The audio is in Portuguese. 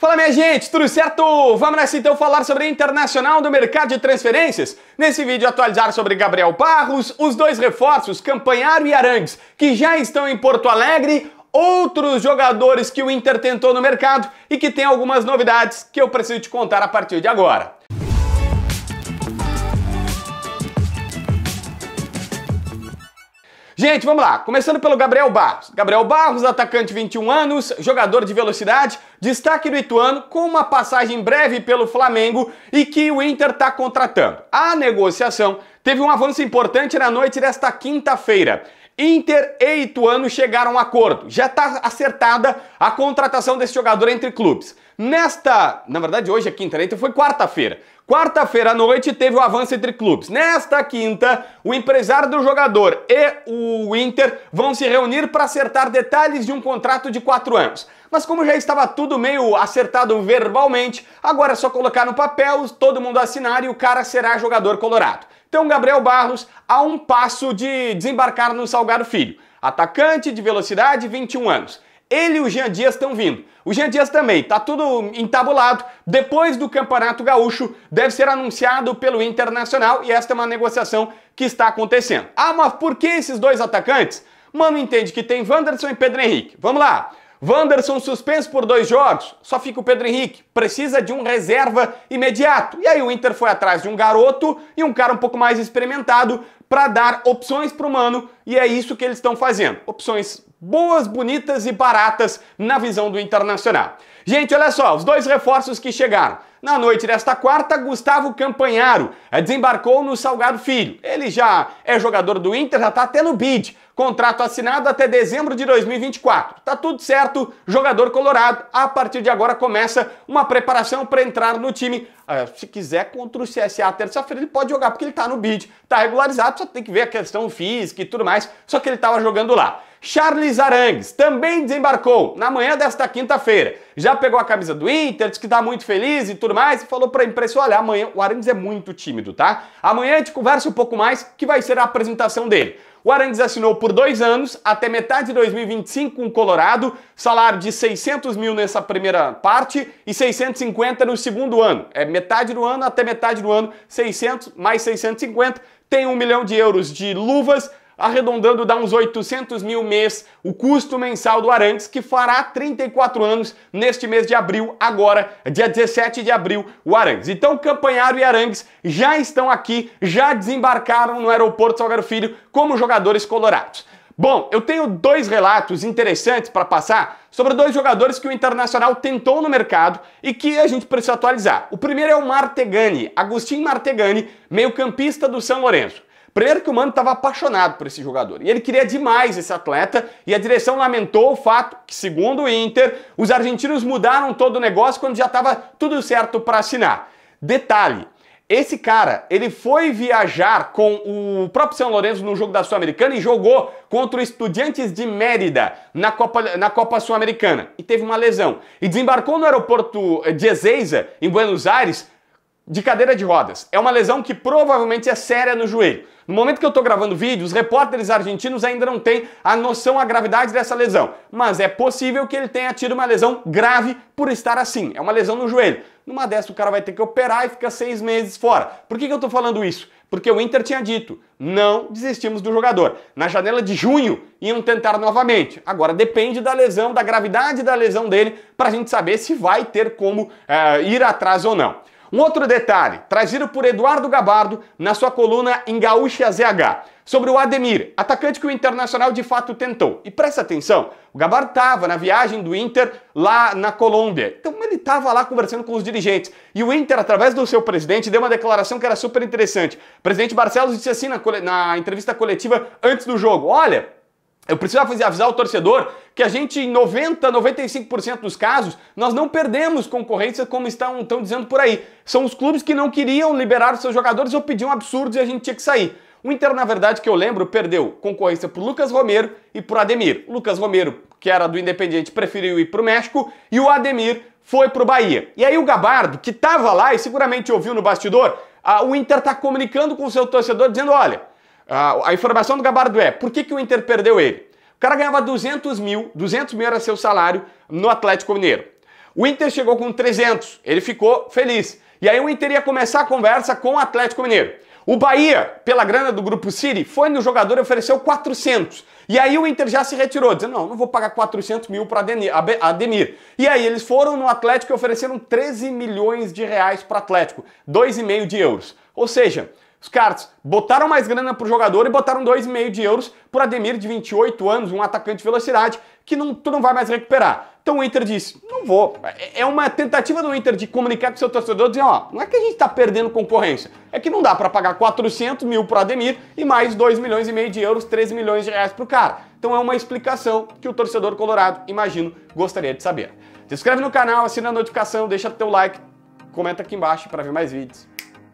Fala minha gente, tudo certo? Vamos nessa então falar sobre a internacional do mercado de transferências. Nesse vídeo atualizar sobre Gabriel Barros, os dois reforços, Campanharo e Arangues, que já estão em Porto Alegre, outros jogadores que o Inter tentou no mercado e que tem algumas novidades que eu preciso te contar a partir de agora. Gente, vamos lá. Começando pelo Gabriel Barros. Gabriel Barros, atacante 21 anos, jogador de velocidade, destaque do Ituano, com uma passagem breve pelo Flamengo e que o Inter está contratando. A negociação teve um avanço importante na noite desta quinta-feira. Inter e Ituano chegaram a um acordo. Já está acertada a contratação desse jogador entre clubes. Nesta, na verdade hoje é quinta, né? então foi quarta-feira. Quarta-feira à noite teve o avanço entre clubes. Nesta quinta, o empresário do jogador e o Inter vão se reunir para acertar detalhes de um contrato de quatro anos. Mas como já estava tudo meio acertado verbalmente, agora é só colocar no papel, todo mundo assinar e o cara será jogador colorado. Então, Gabriel Barros a um passo de desembarcar no Salgado Filho. Atacante de velocidade, 21 anos. Ele e o Jean Dias estão vindo. O Jean Dias também, tá tudo entabulado. Depois do Campeonato Gaúcho, deve ser anunciado pelo Internacional e esta é uma negociação que está acontecendo. Ah, mas por que esses dois atacantes? Mano entende que tem Wanderson e Pedro Henrique. Vamos lá. Wanderson suspenso por dois jogos, só fica o Pedro Henrique. Precisa de um reserva imediato. E aí o Inter foi atrás de um garoto e um cara um pouco mais experimentado para dar opções para o Mano e é isso que eles estão fazendo. Opções boas, bonitas e baratas na visão do Internacional. Gente, olha só, os dois reforços que chegaram. Na noite desta quarta, Gustavo Campanharo eh, desembarcou no Salgado Filho. Ele já é jogador do Inter, já está até no bid. Contrato assinado até dezembro de 2024. Tá tudo certo, jogador colorado. A partir de agora começa uma preparação para entrar no time. Ah, se quiser, contra o CSA terça-feira, ele pode jogar porque ele está no bid, está regularizado, só tem que ver a questão física e tudo mais. Só que ele estava jogando lá. Charles Arangues também desembarcou na manhã desta quinta-feira. Já pegou a camisa do Inter, disse que tá muito feliz e tudo mais, e falou pra imprensa: olha, amanhã o Arangues é muito tímido, tá? Amanhã a gente conversa um pouco mais, que vai ser a apresentação dele. O Arangues assinou por dois anos, até metade de 2025 com o Colorado, salário de 600 mil nessa primeira parte e 650 no segundo ano. É metade do ano até metade do ano, 600 mais 650, tem um milhão de euros de luvas arredondando dá uns 800 mil mês, o custo mensal do Arantes, que fará 34 anos neste mês de abril, agora, dia 17 de abril, o Arantes. Então, Campanharo e Arangues já estão aqui, já desembarcaram no aeroporto Salgado Filho como jogadores colorados. Bom, eu tenho dois relatos interessantes para passar sobre dois jogadores que o Internacional tentou no mercado e que a gente precisa atualizar. O primeiro é o Martegani, Agostinho Martegani, meio-campista do São Lourenço. Primeiro que o Mano estava apaixonado por esse jogador e ele queria demais esse atleta e a direção lamentou o fato que, segundo o Inter, os argentinos mudaram todo o negócio quando já estava tudo certo para assinar. Detalhe, esse cara, ele foi viajar com o próprio São Lourenço no jogo da Sul-Americana e jogou contra o Estudiantes de Mérida na Copa, na Copa Sul-Americana e teve uma lesão. E desembarcou no aeroporto eh, de Ezeiza, em Buenos Aires, de cadeira de rodas. É uma lesão que provavelmente é séria no joelho. No momento que eu estou gravando vídeo, os repórteres argentinos ainda não têm a noção, a gravidade dessa lesão. Mas é possível que ele tenha tido uma lesão grave por estar assim. É uma lesão no joelho. Numa dessa, o cara vai ter que operar e fica seis meses fora. Por que, que eu estou falando isso? Porque o Inter tinha dito, não desistimos do jogador. Na janela de junho, iam tentar novamente. Agora, depende da lesão, da gravidade da lesão dele, para a gente saber se vai ter como é, ir atrás ou não. Um outro detalhe, trazido por Eduardo Gabardo na sua coluna em Gaúcha ZH, sobre o Ademir, atacante que o Internacional de fato tentou. E presta atenção, o Gabardo estava na viagem do Inter lá na Colômbia. Então ele estava lá conversando com os dirigentes. E o Inter, através do seu presidente, deu uma declaração que era super interessante. O presidente Barcelos disse assim na, na entrevista coletiva antes do jogo: olha. Eu precisava avisar o torcedor que a gente, em 90, 95% dos casos, nós não perdemos concorrência, como estão, estão dizendo por aí. São os clubes que não queriam liberar os seus jogadores ou pediam absurdos e a gente tinha que sair. O Inter, na verdade, que eu lembro, perdeu concorrência pro Lucas Romero e pro Ademir. O Lucas Romero, que era do Independente preferiu ir pro México e o Ademir foi pro Bahia. E aí o Gabardo, que estava lá e seguramente ouviu no bastidor, a, o Inter tá comunicando com o seu torcedor dizendo: olha, ah, a informação do gabardo é por que, que o Inter perdeu ele. O cara ganhava 200 mil, 200 mil era seu salário no Atlético Mineiro. O Inter chegou com 300, ele ficou feliz. E aí o Inter ia começar a conversa com o Atlético Mineiro. O Bahia, pela grana do Grupo City, foi no jogador e ofereceu 400. E aí o Inter já se retirou, dizendo, não, não vou pagar 400 mil para Ademir. E aí eles foram no Atlético e ofereceram 13 milhões de reais para o Atlético, 2,5 de euros. Ou seja, os caras botaram mais grana pro jogador e botaram 2,5 de euros pro Ademir de 28 anos, um atacante de velocidade, que não, tu não vai mais recuperar. Então o Inter disse, não vou. É, é uma tentativa do Inter de comunicar com seu torcedor, dizendo, ó, não é que a gente tá perdendo concorrência, é que não dá para pagar 400 mil pro Ademir e mais 2 milhões e meio de euros, 13 milhões de reais pro cara. Então é uma explicação que o torcedor colorado, imagino, gostaria de saber. Se inscreve no canal, assina a notificação, deixa teu like, comenta aqui embaixo para ver mais vídeos.